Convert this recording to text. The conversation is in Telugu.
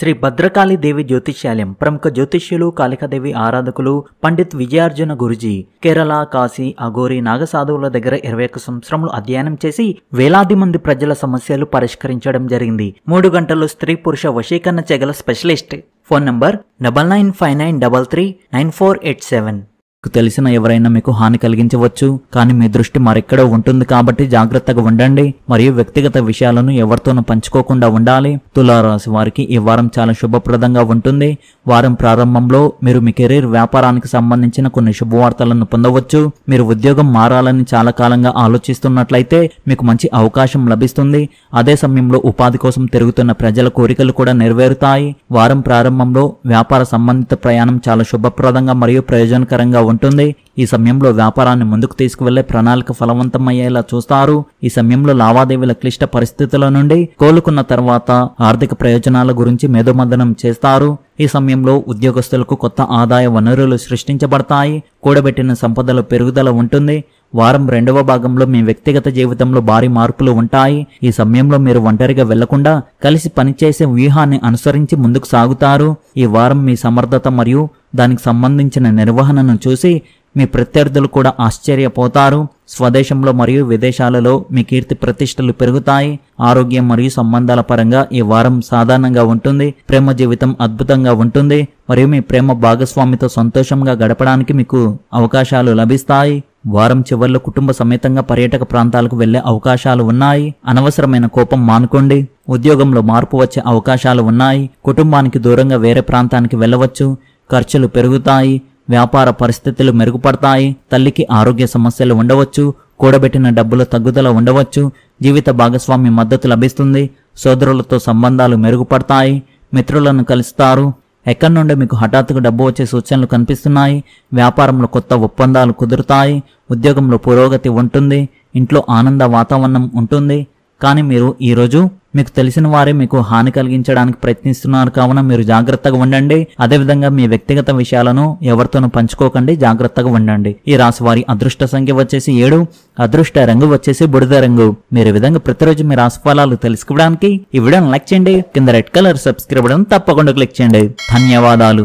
శ్రీ భద్రకాళి దేవి జ్యోతిష్యాలయం ప్రముఖ జ్యోతిష్యులు కాళికాదేవి ఆరాధకులు పండిత్ విజయార్జున గురుజీ కేరళ కాశీ అఘోరి నాగసాధువుల దగ్గర ఇరవై ఒక్క సంవత్సరములు అధ్యయనం చేసి వేలాది మంది ప్రజల సమస్యలు పరిష్కరించడం జరిగింది మూడు గంటలు స్త్రీ పురుష వశీకరణ చెగల specialist phone number double nine five nine double three nine four eight seven మీకు తెలిసిన ఎవరైనా మీకు హాని కలిగించవచ్చు కానీ మీ దృష్టి మరెక్కడో ఉంటుంది కాబట్టి జాగ్రత్తగా ఉండండి మరియు వ్యక్తిగత విషయాలను ఎవరితోనూ పంచుకోకుండా ఉండాలి తులారాశి వారికి ఈ వారం చాలా శుభప్రదంగా ఉంటుంది వారం ప్రారంభంలో మీరు మీ కెరీర్ వ్యాపారానికి సంబంధించిన కొన్ని శుభవార్తలను పొందవచ్చు మీరు ఉద్యోగం మారాలని చాలా కాలంగా ఆలోచిస్తున్నట్లయితే మీకు మంచి అవకాశం లభిస్తుంది అదే సమయంలో ఉపాధి కోసం తిరుగుతున్న ప్రజల కోరికలు కూడా నెరవేరుతాయి వారం ప్రారంభంలో వ్యాపార సంబంధిత ప్రయాణం చాలా శుభప్రదంగా మరియు ప్రయోజనకరంగా ఉంటుంది ఈ సమయంలో వ్యాపారాన్ని ముందుకు తీసుకువెళ్లే ప్రణాళిక ఫలవంతమయ్యేలా చూస్తారు ఈ సమయంలో లావాదేవీల క్లిష్ట పరిస్థితుల నుండి కోలుకున్న తర్వాత ఆర్థిక ప్రయోజనాల గురించి మేధోమదనం చేస్తారు ఈ సమయంలో ఉద్యోగస్తులకు కొత్త ఆదాయ వనరులు సృష్టించబడతాయి కూడబెట్టిన సంపదల పెరుగుదల ఉంటుంది వారం రెండవ భాగంలో మీ వ్యక్తిగత జీవితంలో భారీ మార్పులు ఉంటాయి ఈ సమయంలో మీరు ఒంటరిగా వెళ్లకుండా కలిసి పనిచేసే వ్యూహాన్ని అనుసరించి ముందుకు సాగుతారు ఈ వారం మీ సమర్థత మరియు దానికి సంబంధించిన నిర్వహణను చూసి మీ ప్రత్యర్థులు కూడా ఆశ్చర్యపోతారు స్వదేశంలో మరియు విదేశాలలో మీ కీర్తి ప్రతిష్టలు పెరుగుతాయి ఆరోగ్యం మరియు సంబంధాల పరంగా ఈ వారం సాధారణంగా ఉంటుంది ప్రేమ జీవితం అద్భుతంగా ఉంటుంది మరియు మీ ప్రేమ భాగస్వామితో సంతోషంగా గడపడానికి మీకు అవకాశాలు లభిస్తాయి వారం చివరిలో కుటుంబ సమేతంగా పర్యాటక ప్రాంతాలకు వెళ్లే అవకాశాలు ఉన్నాయి అనవసరమైన కోపం మానుకోండి ఉద్యోగంలో మార్పు వచ్చే అవకాశాలు ఉన్నాయి కుటుంబానికి దూరంగా వేరే ప్రాంతానికి వెళ్ళవచ్చు ఖర్చులు పెరుగుతాయి వ్యాపార పరిస్థితులు మెరుగుపడతాయి తల్లికి ఆరోగ్య సమస్యలు ఉండవచ్చు కూడబెట్టిన డబ్బుల తగ్గుదల ఉండవచ్చు జీవిత భాగస్వామి మద్దతు లభిస్తుంది సోదరులతో సంబంధాలు మెరుగుపడతాయి మిత్రులను కలుస్తారు ఎక్కడి నుండి మీకు హఠాత్తుగా డబ్బు వచ్చే సూచనలు కనిపిస్తున్నాయి వ్యాపారంలో కొత్త ఒప్పందాలు కుదురుతాయి ఉద్యోగంలో పురోగతి ఉంటుంది ఇంట్లో ఆనంద వాతావరణం ఉంటుంది కానీ మీరు ఈరోజు మీకు తెలిసిన వారే మీకు హాని కలిగించడానికి ప్రయత్నిస్తున్నారు కావున మీరు జాగ్రత్తగా ఉండండి అదేవిధంగా మీ వ్యక్తిగత విషయాలను ఎవరితోనూ పంచుకోకండి జాగ్రత్తగా ఉండండి ఈ రాశి వారి అదృష్ట సంఖ్య వచ్చేసి ఏడు అదృష్ట రంగు వచ్చేసి బుడిద రంగు మీరు విధంగా ప్రతిరోజు మీ రాశి ఫలాలు తెలుసుకోవడానికి ఈ వీడియోను లైక్ చేయండి కింద రెడ్ కలర్ సబ్స్క్రైబ్ తప్పకుండా క్లిక్ చేయండి ధన్యవాదాలు